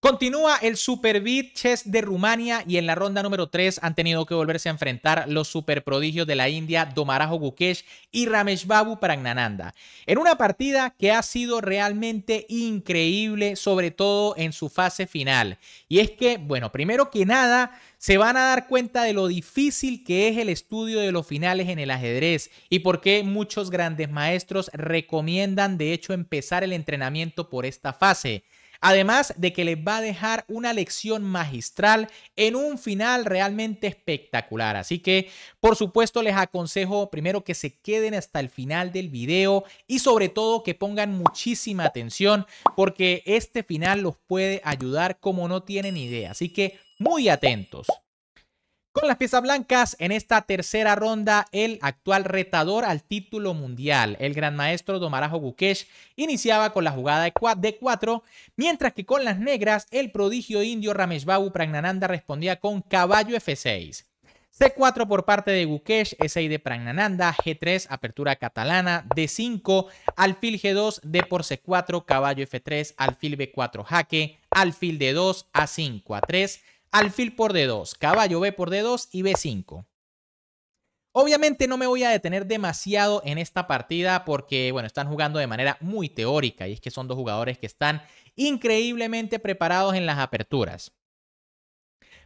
Continúa el Super Beat Chess de Rumania y en la ronda número 3 han tenido que volverse a enfrentar los super prodigios de la India Domarajo Gukesh y Ramesh Babu Pragnananda. En una partida que ha sido realmente increíble, sobre todo en su fase final. Y es que, bueno, primero que nada, se van a dar cuenta de lo difícil que es el estudio de los finales en el ajedrez y por qué muchos grandes maestros recomiendan de hecho empezar el entrenamiento por esta fase. Además de que les va a dejar una lección magistral en un final realmente espectacular. Así que, por supuesto, les aconsejo primero que se queden hasta el final del video y sobre todo que pongan muchísima atención porque este final los puede ayudar como no tienen idea. Así que muy atentos. Con las piezas blancas, en esta tercera ronda, el actual retador al título mundial, el gran maestro Domarajo Gukesh, iniciaba con la jugada de 4, mientras que con las negras, el prodigio indio Ramesh Babu Pragnananda respondía con caballo F6. C4 por parte de Gukesh, E6 de Pragnananda, G3, apertura catalana, D5, alfil G2, D por C4, caballo F3, alfil B4, jaque, alfil D2, A5, A3, alfil por D2, caballo B por D2 y B5. Obviamente no me voy a detener demasiado en esta partida porque, bueno, están jugando de manera muy teórica y es que son dos jugadores que están increíblemente preparados en las aperturas.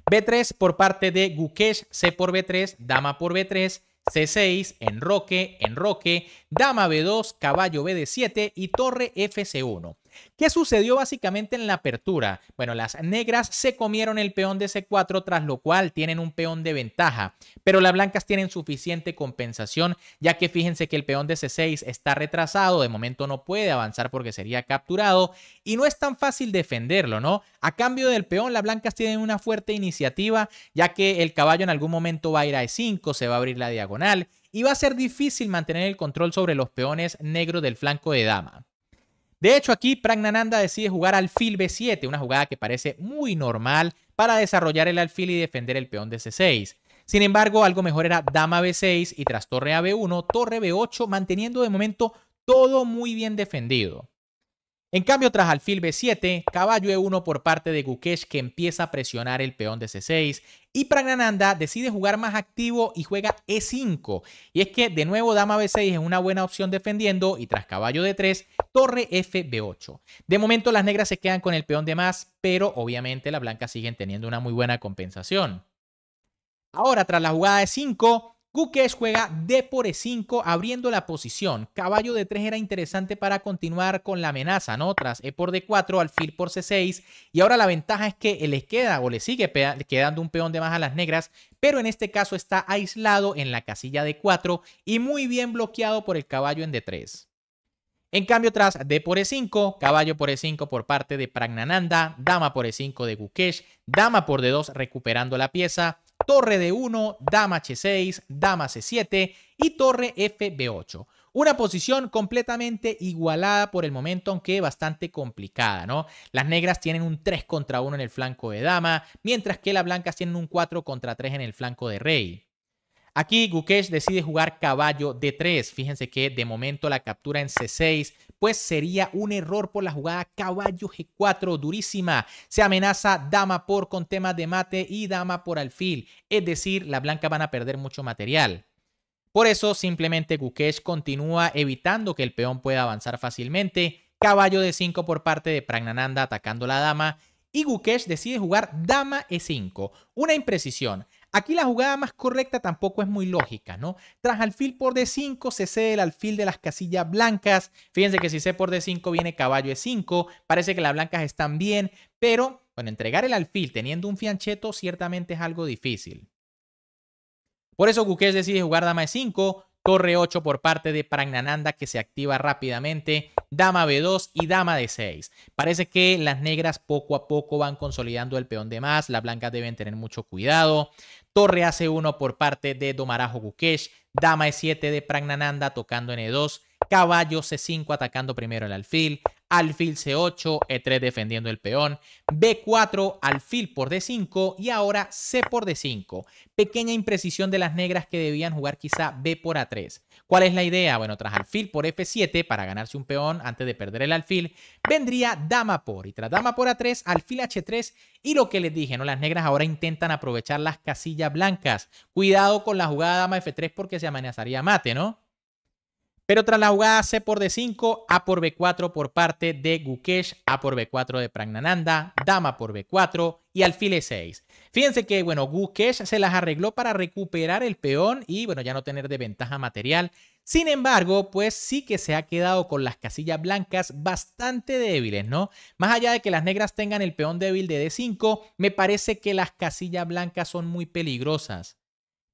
B3 por parte de Gukesh, C por B3, dama por B3, C6, enroque, enroque, dama B2, caballo B de 7 y torre FC1. ¿Qué sucedió básicamente en la apertura? Bueno, las negras se comieron el peón de C4, tras lo cual tienen un peón de ventaja, pero las blancas tienen suficiente compensación, ya que fíjense que el peón de C6 está retrasado, de momento no puede avanzar porque sería capturado, y no es tan fácil defenderlo, ¿no? A cambio del peón, las blancas tienen una fuerte iniciativa, ya que el caballo en algún momento va a ir a E5, se va a abrir la diagonal, y va a ser difícil mantener el control sobre los peones negros del flanco de dama. De hecho, aquí Pragnananda decide jugar alfil b7, una jugada que parece muy normal para desarrollar el alfil y defender el peón de c6. Sin embargo, algo mejor era dama b6 y tras torre a b1, torre b8, manteniendo de momento todo muy bien defendido. En cambio, tras alfil b7, caballo e1 por parte de Gukesh que empieza a presionar el peón de c6 y Pragnananda decide jugar más activo y juega e5. Y es que de nuevo dama b6 es una buena opción defendiendo y tras caballo d3, torre f 8 De momento las negras se quedan con el peón de más, pero obviamente las blancas siguen teniendo una muy buena compensación. Ahora, tras la jugada de 5, Gukesh juega D por E5 abriendo la posición. Caballo de 3 era interesante para continuar con la amenaza, ¿no? Tras E por D4, alfil por C6. Y ahora la ventaja es que les queda o le sigue quedando un peón de más a las negras, pero en este caso está aislado en la casilla de 4 y muy bien bloqueado por el caballo en D3. En cambio, tras D por E5, caballo por E5 por parte de Pragnananda, dama por E5 de Gukesh, dama por D2 recuperando la pieza, torre D1, dama H6, dama C7 y torre FB8. Una posición completamente igualada por el momento, aunque bastante complicada, ¿no? Las negras tienen un 3 contra 1 en el flanco de dama, mientras que las blancas tienen un 4 contra 3 en el flanco de rey. Aquí Gukesh decide jugar caballo D3. Fíjense que de momento la captura en C6 pues sería un error por la jugada caballo G4 durísima. Se amenaza dama por con temas de mate y dama por alfil. Es decir, la blanca van a perder mucho material. Por eso simplemente Gukesh continúa evitando que el peón pueda avanzar fácilmente. Caballo de 5 por parte de Pragnananda atacando la dama. Y Gukesh decide jugar dama E5. Una imprecisión. Aquí la jugada más correcta tampoco es muy lógica, ¿no? Tras alfil por D5 se cede el alfil de las casillas blancas. Fíjense que si C por D5 viene caballo E5, parece que las blancas están bien, pero bueno, entregar el alfil teniendo un fiancheto ciertamente es algo difícil. Por eso Guqués decide jugar dama E5, Torre 8 por parte de Pragnananda que se activa rápidamente, dama B2 y dama D6. Parece que las negras poco a poco van consolidando el peón de más, las blancas deben tener mucho cuidado. Torre AC1 por parte de Domarajo Gukesh, dama E7 de Pragnananda tocando en e 2 caballo C5 atacando primero el alfil, alfil C8, E3 defendiendo el peón, B4, alfil por D5 y ahora C por D5. Pequeña imprecisión de las negras que debían jugar quizá B por A3. ¿Cuál es la idea? Bueno, tras alfil por F7 para ganarse un peón antes de perder el alfil, vendría dama por y tras dama por A3, alfil H3 y lo que les dije, ¿no? Las negras ahora intentan aprovechar las casillas blancas. Cuidado con la jugada dama F3 porque se amenazaría mate, ¿no? Pero tras la jugada C por D5, A por B4 por parte de Gukesh, A por B4 de Pragnananda, Dama por B4 y alfil E6. Fíjense que, bueno, Gukesh se las arregló para recuperar el peón y, bueno, ya no tener de ventaja material. Sin embargo, pues sí que se ha quedado con las casillas blancas bastante débiles, ¿no? Más allá de que las negras tengan el peón débil de D5, me parece que las casillas blancas son muy peligrosas.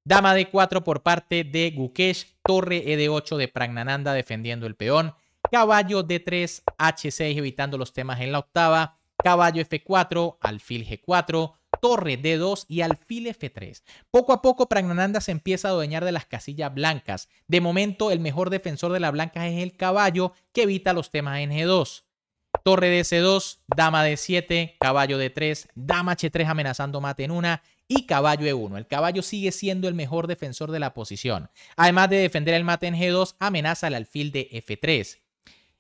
Dama D4 por parte de Gukesh, torre ED8 de Pragnananda defendiendo el peón, caballo D3, H6 evitando los temas en la octava, caballo F4, alfil G4, torre D2 y alfil F3. Poco a poco Pragnananda se empieza a adueñar de las casillas blancas. De momento el mejor defensor de las blancas es el caballo que evita los temas en G2. Torre dc 2 dama D7, caballo D3, dama H3 amenazando mate en una y caballo E1. El caballo sigue siendo el mejor defensor de la posición. Además de defender el mate en G2, amenaza el alfil de F3.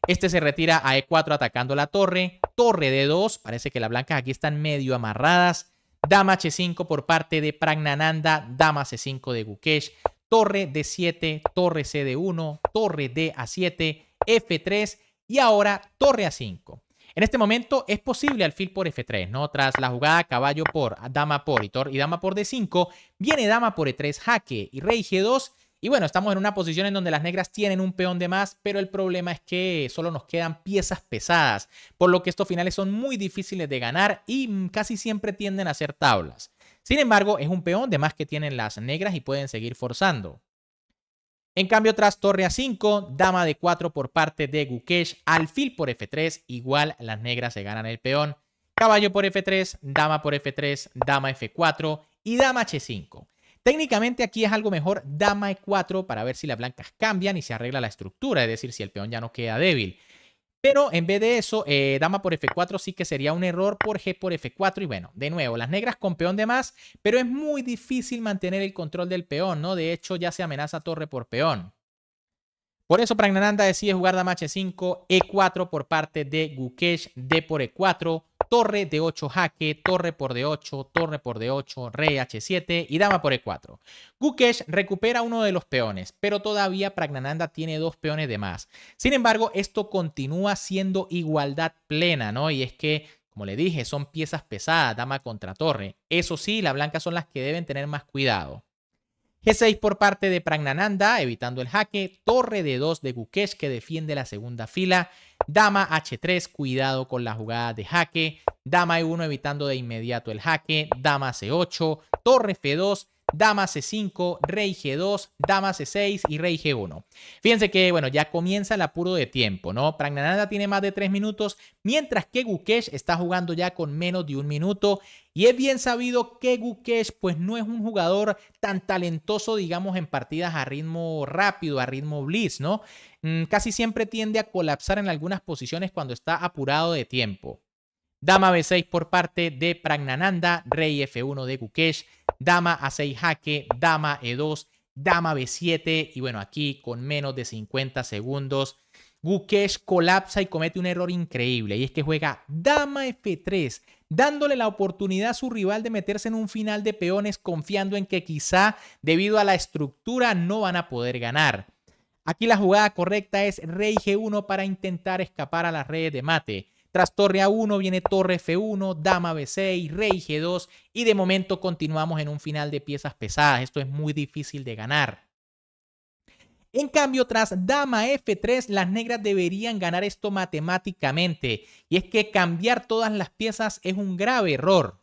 Este se retira a E4 atacando la torre. Torre D2, parece que las blancas aquí están medio amarradas. Dama H5 por parte de Pragnananda, Dama C5 de Gukesh. Torre D7, Torre C 1 Torre D A7, F3 y ahora Torre A5. En este momento es posible alfil por F3, ¿no? Tras la jugada caballo por, dama por y, y dama por D5, viene dama por E3, jaque y rey G2. Y bueno, estamos en una posición en donde las negras tienen un peón de más, pero el problema es que solo nos quedan piezas pesadas, por lo que estos finales son muy difíciles de ganar y casi siempre tienden a ser tablas. Sin embargo, es un peón de más que tienen las negras y pueden seguir forzando. En cambio, tras torre a 5, dama de 4 por parte de Gukesh, alfil por F3, igual las negras se ganan el peón. Caballo por F3, dama por F3, dama F4 y dama H5. Técnicamente aquí es algo mejor dama E4 para ver si las blancas cambian y se arregla la estructura, es decir, si el peón ya no queda débil. Pero en vez de eso, eh, dama por F4 sí que sería un error por G por F4. Y bueno, de nuevo, las negras con peón de más, pero es muy difícil mantener el control del peón, ¿no? De hecho, ya se amenaza torre por peón. Por eso Pragnananda decide jugar dama H5, E4 por parte de Gukesh, D por E4, torre de 8 jaque, torre por d8, torre por d8, rey h7 y dama por e4. Gukesh recupera uno de los peones, pero todavía Pragnananda tiene dos peones de más. Sin embargo, esto continúa siendo igualdad plena, ¿no? Y es que como le dije, son piezas pesadas, dama contra torre. Eso sí, las blancas son las que deben tener más cuidado. G6 por parte de Pragnananda, evitando el jaque. Torre de 2 de Gukesh que defiende la segunda fila. Dama H3, cuidado con la jugada de jaque. Dama E1 evitando de inmediato el jaque. Dama C8, Torre F2 dama c5, rey g2, dama c6 y rey g1. Fíjense que, bueno, ya comienza el apuro de tiempo, ¿no? Pragnananda tiene más de 3 minutos, mientras que Gukesh está jugando ya con menos de un minuto. Y es bien sabido que Gukesh, pues no es un jugador tan talentoso, digamos, en partidas a ritmo rápido, a ritmo blitz, ¿no? Mm, casi siempre tiende a colapsar en algunas posiciones cuando está apurado de tiempo. Dama B6 por parte de Pragnananda, Rey F1 de Gukesh, Dama A6 jaque, Dama E2, Dama B7 y bueno, aquí con menos de 50 segundos, Gukesh colapsa y comete un error increíble y es que juega Dama F3, dándole la oportunidad a su rival de meterse en un final de peones confiando en que quizá debido a la estructura no van a poder ganar. Aquí la jugada correcta es Rey G1 para intentar escapar a las redes de mate. Tras torre A1 viene torre F1, dama B6, rey G2 y de momento continuamos en un final de piezas pesadas. Esto es muy difícil de ganar. En cambio, tras dama F3, las negras deberían ganar esto matemáticamente. Y es que cambiar todas las piezas es un grave error.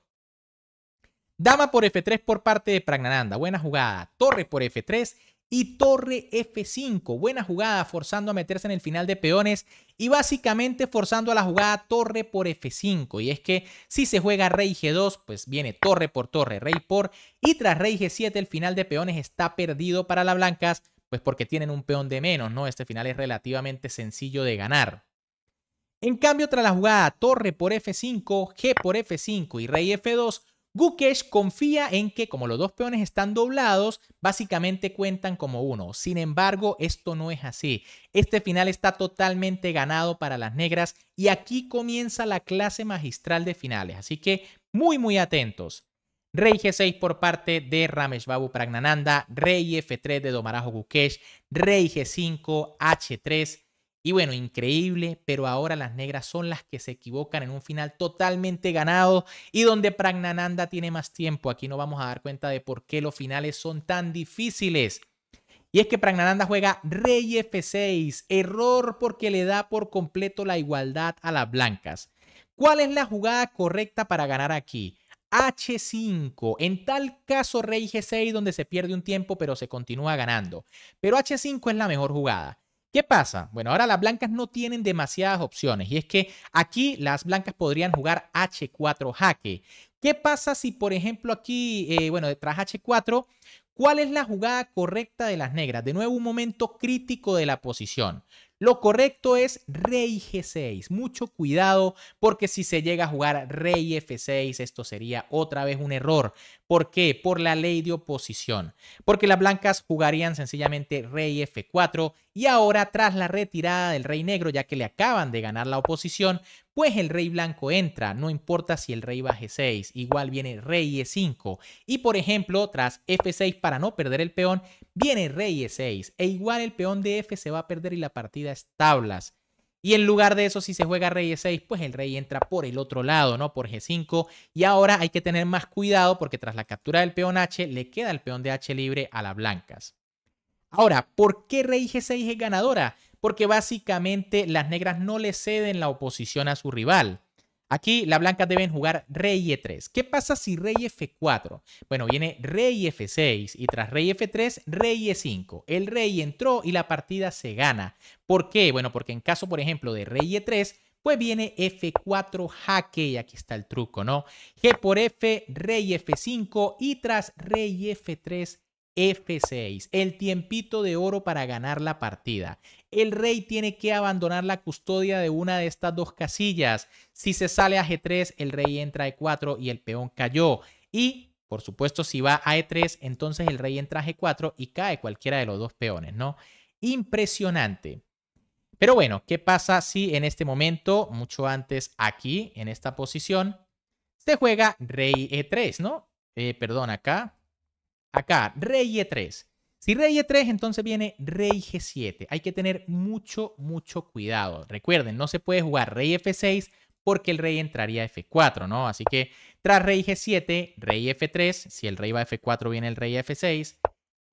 Dama por F3 por parte de Pragnananda. Buena jugada. Torre por F3 y torre F5. Buena jugada, forzando a meterse en el final de peones y básicamente forzando a la jugada torre por F5. Y es que si se juega rey G2, pues viene torre por torre, rey por, y tras rey G7 el final de peones está perdido para las blancas, pues porque tienen un peón de menos, ¿no? Este final es relativamente sencillo de ganar. En cambio, tras la jugada torre por F5, G por F5 y rey F2, Gukesh confía en que, como los dos peones están doblados, básicamente cuentan como uno. Sin embargo, esto no es así. Este final está totalmente ganado para las negras y aquí comienza la clase magistral de finales. Así que muy, muy atentos. Rey G6 por parte de Ramesh Babu Pragnananda, Rey F3 de Domarajo Gukesh, Rey G5, H3, y bueno, increíble, pero ahora las negras son las que se equivocan en un final totalmente ganado y donde Pragnananda tiene más tiempo. Aquí no vamos a dar cuenta de por qué los finales son tan difíciles. Y es que Pragnananda juega rey F6, error porque le da por completo la igualdad a las blancas. ¿Cuál es la jugada correcta para ganar aquí? H5. En tal caso, rey G6, donde se pierde un tiempo, pero se continúa ganando. Pero H5 es la mejor jugada. ¿Qué pasa? Bueno, ahora las blancas no tienen demasiadas opciones y es que aquí las blancas podrían jugar H4 jaque. ¿Qué pasa si, por ejemplo, aquí, eh, bueno, detrás H4, ¿cuál es la jugada correcta de las negras? De nuevo, un momento crítico de la posición. Lo correcto es rey G6. Mucho cuidado porque si se llega a jugar rey F6, esto sería otra vez un error. ¿Por qué? Por la ley de oposición. Porque las blancas jugarían sencillamente rey F4 y ahora tras la retirada del rey negro, ya que le acaban de ganar la oposición, pues el rey blanco entra, no importa si el rey va G6, igual viene rey E5. Y por ejemplo, tras F6 para no perder el peón, viene rey E6 e igual el peón de F se va a perder y la partida es tablas. Y en lugar de eso, si se juega rey e6, pues el rey entra por el otro lado, ¿no? Por g5. Y ahora hay que tener más cuidado porque tras la captura del peón h, le queda el peón de h libre a las blancas. Ahora, ¿por qué rey g6 es ganadora? Porque básicamente las negras no le ceden la oposición a su rival. Aquí las blancas deben jugar rey e3. ¿Qué pasa si rey f4? Bueno, viene rey f6 y tras rey f3, rey e5. El rey entró y la partida se gana. ¿Por qué? Bueno, porque en caso, por ejemplo, de rey e3, pues viene f4 jaque y aquí está el truco, ¿no? G por f, rey f5 y tras rey f3, F6, el tiempito de oro para ganar la partida. El rey tiene que abandonar la custodia de una de estas dos casillas. Si se sale a G3, el rey entra a E4 y el peón cayó. Y, por supuesto, si va a E3, entonces el rey entra a G4 y cae cualquiera de los dos peones, ¿no? Impresionante. Pero bueno, ¿qué pasa si en este momento, mucho antes aquí, en esta posición, se juega rey E3, ¿no? Eh, perdón, acá, Acá, rey E3. Si rey E3, entonces viene rey G7. Hay que tener mucho, mucho cuidado. Recuerden, no se puede jugar rey F6 porque el rey entraría a F4, ¿no? Así que tras rey G7, rey F3, si el rey va a F4 viene el rey F6,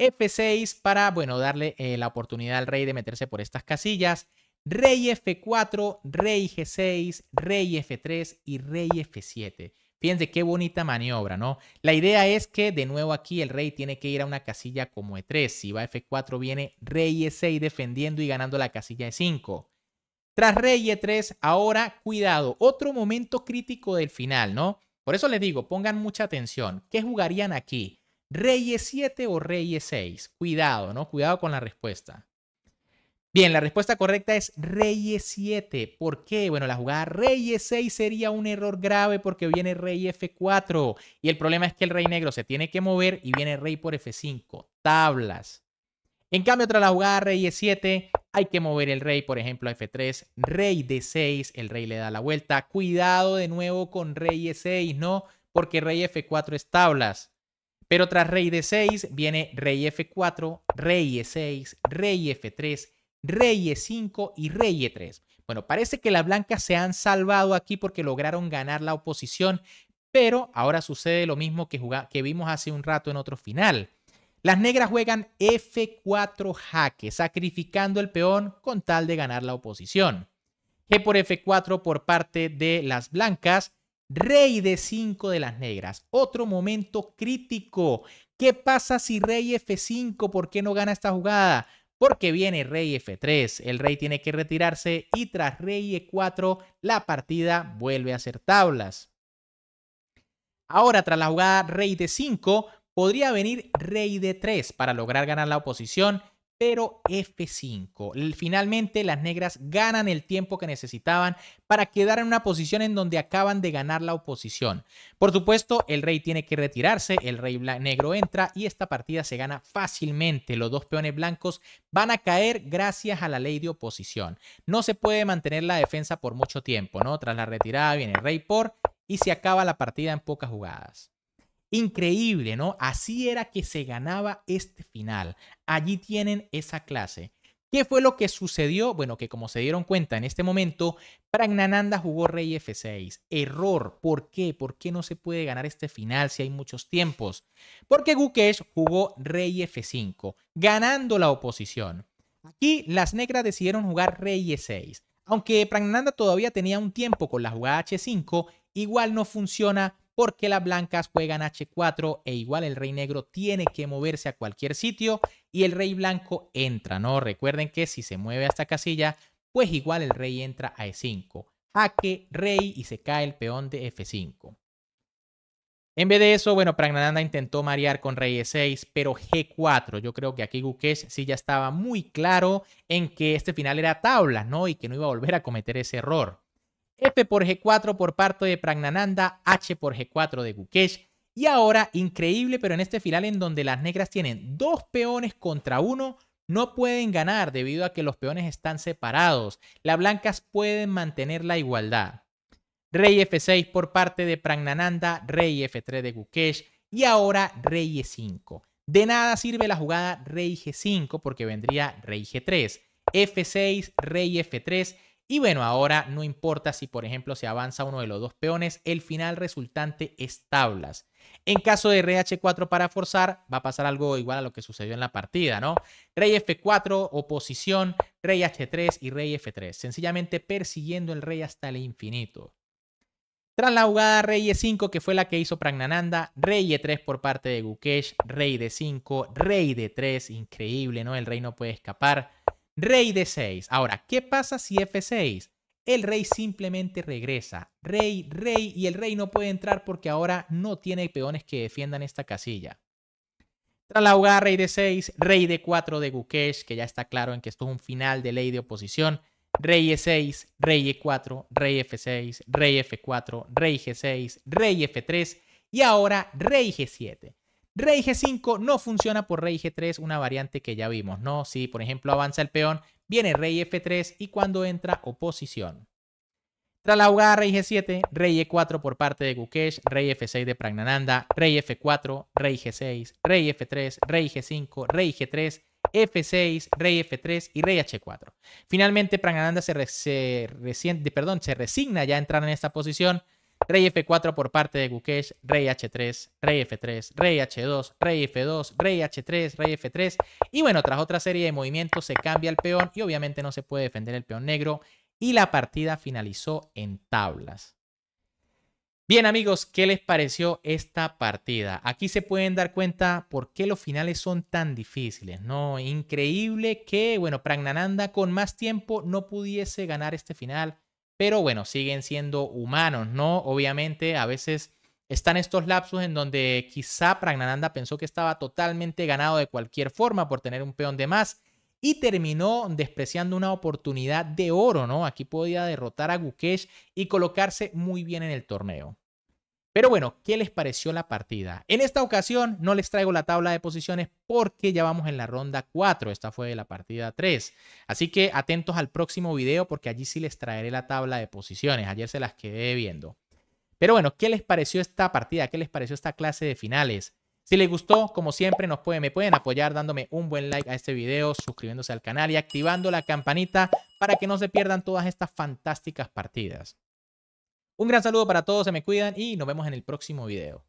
F6 para, bueno, darle eh, la oportunidad al rey de meterse por estas casillas, rey F4, rey G6, rey F3 y rey F7. Fíjense qué bonita maniobra, ¿no? La idea es que de nuevo aquí el rey tiene que ir a una casilla como E3. Si va F4 viene rey E6 defendiendo y ganando la casilla E5. Tras rey E3, ahora cuidado, otro momento crítico del final, ¿no? Por eso les digo, pongan mucha atención. ¿Qué jugarían aquí? ¿Rey E7 o rey E6? Cuidado, ¿no? Cuidado con la respuesta. Bien, la respuesta correcta es rey e 7. ¿Por qué? Bueno, la jugada rey e 6 sería un error grave porque viene rey f4 y el problema es que el rey negro se tiene que mover y viene rey por f5. Tablas. En cambio, tras la jugada rey e7, hay que mover el rey, por ejemplo, a f3, rey d6, el rey le da la vuelta. Cuidado de nuevo con rey e6, ¿no? Porque rey f4 es tablas. Pero tras rey d6 viene rey f4, rey e6, rey f3, rey e 5 y rey e 3. Bueno, parece que las blancas se han salvado aquí porque lograron ganar la oposición, pero ahora sucede lo mismo que, que vimos hace un rato en otro final. Las negras juegan F4 jaque, sacrificando el peón con tal de ganar la oposición. G por F4 por parte de las blancas, rey de 5 de las negras. Otro momento crítico. ¿Qué pasa si rey F5? ¿Por qué no gana esta jugada? porque viene rey f3, el rey tiene que retirarse y tras rey e4 la partida vuelve a ser tablas. Ahora tras la jugada rey d5 podría venir rey d3 para lograr ganar la oposición pero F5. Finalmente las negras ganan el tiempo que necesitaban para quedar en una posición en donde acaban de ganar la oposición. Por supuesto, el rey tiene que retirarse, el rey negro entra y esta partida se gana fácilmente. Los dos peones blancos van a caer gracias a la ley de oposición. No se puede mantener la defensa por mucho tiempo, ¿no? Tras la retirada viene el rey por y se acaba la partida en pocas jugadas. Increíble, ¿no? Así era que se ganaba este final. Allí tienen esa clase. ¿Qué fue lo que sucedió? Bueno, que como se dieron cuenta en este momento, Pragnananda jugó rey F6. Error. ¿Por qué? ¿Por qué no se puede ganar este final si hay muchos tiempos? Porque Gukesh jugó rey F5, ganando la oposición. Aquí las negras decidieron jugar rey E6. Aunque Pragnananda todavía tenía un tiempo con la jugada H5, igual no funciona porque las blancas juegan h4 e igual el rey negro tiene que moverse a cualquier sitio y el rey blanco entra, ¿no? Recuerden que si se mueve a esta casilla, pues igual el rey entra a e5. Jaque, rey y se cae el peón de f5. En vez de eso, bueno, Pragnananda intentó marear con rey e6, pero g4. Yo creo que aquí Gukesh sí ya estaba muy claro en que este final era tabla, ¿no? Y que no iba a volver a cometer ese error. F por G4 por parte de Pragnananda, H por G4 de Gukesh. Y ahora, increíble, pero en este final en donde las negras tienen dos peones contra uno, no pueden ganar debido a que los peones están separados. Las blancas pueden mantener la igualdad. Rey F6 por parte de Pragnananda, Rey F3 de Gukesh y ahora Rey E5. De nada sirve la jugada Rey G5 porque vendría Rey G3. F6, Rey F3 y bueno, ahora no importa si por ejemplo se avanza uno de los dos peones, el final resultante es tablas. En caso de rey h4 para forzar, va a pasar algo igual a lo que sucedió en la partida, ¿no? Rey f4, oposición, rey h3 y rey f3, sencillamente persiguiendo el rey hasta el infinito. Tras la jugada rey e5, que fue la que hizo Pragnananda, rey e3 por parte de Gukesh, rey d5, rey d3, increíble, ¿no? El rey no puede escapar. Rey de 6. Ahora, ¿qué pasa si F6? El rey simplemente regresa. Rey, rey, y el rey no puede entrar porque ahora no tiene peones que defiendan esta casilla. Tras la jugada rey de 6, rey de 4 de Gukesh, que ya está claro en que esto es un final de ley de oposición. Rey E6, rey E4, rey F6, rey F4, rey G6, rey F3 y ahora rey G7. Rey G5 no funciona por Rey G3, una variante que ya vimos, ¿no? Si, por ejemplo, avanza el peón, viene Rey F3 y cuando entra oposición. Tras la jugada Rey G7, Rey E4 por parte de Gukesh, Rey F6 de Pragnananda, Rey F4, Rey G6, Rey F3, Rey G5, Rey G3, F6, Rey F3 y Rey H4. Finalmente, Pragnananda se resigna ya a entrar en esta posición Rey F4 por parte de Gukesh, Rey H3, Rey F3, Rey H2, Rey F2, Rey H3, Rey F3. Y bueno, tras otra serie de movimientos se cambia el peón y obviamente no se puede defender el peón negro. Y la partida finalizó en tablas. Bien amigos, ¿qué les pareció esta partida? Aquí se pueden dar cuenta por qué los finales son tan difíciles, ¿no? Increíble que, bueno, Pragnananda con más tiempo no pudiese ganar este final pero bueno, siguen siendo humanos, ¿no? Obviamente a veces están estos lapsos en donde quizá Pragnananda pensó que estaba totalmente ganado de cualquier forma por tener un peón de más y terminó despreciando una oportunidad de oro, ¿no? Aquí podía derrotar a Gukesh y colocarse muy bien en el torneo. Pero bueno, ¿qué les pareció la partida? En esta ocasión no les traigo la tabla de posiciones porque ya vamos en la ronda 4. Esta fue la partida 3. Así que atentos al próximo video porque allí sí les traeré la tabla de posiciones. Ayer se las quedé viendo. Pero bueno, ¿qué les pareció esta partida? ¿Qué les pareció esta clase de finales? Si les gustó, como siempre, me pueden apoyar dándome un buen like a este video, suscribiéndose al canal y activando la campanita para que no se pierdan todas estas fantásticas partidas. Un gran saludo para todos, se me cuidan y nos vemos en el próximo video.